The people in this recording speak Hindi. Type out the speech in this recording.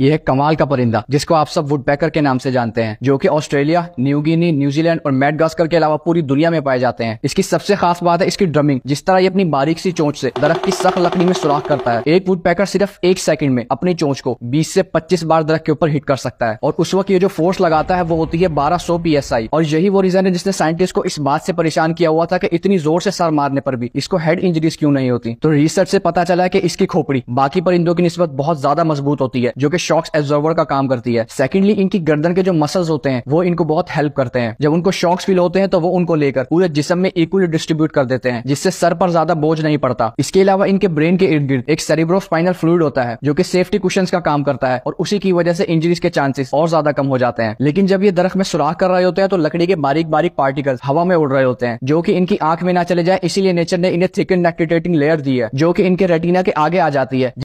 यह है कमाल का परिंदा जिसको आप सब पैकर के नाम से जानते हैं जो कि ऑस्ट्रेलिया न्यू गिनी न्यूजीलैंड और मेडगास्कर के अलावा पूरी दुनिया में पाए जाते हैं इसकी सबसे खास बात है इसकी ड्रमिंग जिस तरह ये अपनी बारीक सी चोंच से दरख्त की सख्त लकड़ी में सुराख करता है एक पैकर सिर्फ एक सेकंड में अपनी चोंच को बीस से पच्चीस बार दरख्त के ऊपर हिट कर सकता है और उस वक्त ये जो फोर्स लगाता है वो होती है बारह सौ और यही वो रीजन है जिसने साइंटिस्ट को इस बात से परेशान किया हुआ था की इतनी जोर से सर मारने पर भी इसको हेड इंजरीज क्यों नहीं होती तो रिसर्च से पता चला है की इसकी खोपड़ी बाकी परिंदों की नस्बत बहुत ज्यादा मजबूत होती है जो की शॉक्स एब्जॉर्वर का काम करती है सेकेंडली इनकी गर्दन के जो मसल्स होते हैं वो इनको बहुत हेल्प करते हैं जब उनको शॉक्स फील होते हैं तो वो उनको लेकर पूरे जिसम में इक्वली डिस्ट्रीब्यूट कर देते हैं जिससे सर पर ज्यादा बोझ नहीं पड़ता इसके अलावा इनके ब्रेन के इर्द गिर्द एक सेरिब्रो स्पाइनल फ्लूड होता है जो कि सेफ्टी क्वेश्चन का काम करता है और उसी की वजह से इंजरीज के चांसेस और ज्यादा कम हो जाते हैं लेकिन जब ये दरख में सुराख कर रहे होते हैं तो लकड़ी के बारीक बारीक पार्टिकल्स हवा में उड़ रहे होते हैं जो कि इनकी आंख में ना चले जाए इसीलिए नेचर ने इन्हें थिकन नेक्टिटेटिंग लेयर दी है जो कि इनके रेटिना के आगे आ जाती है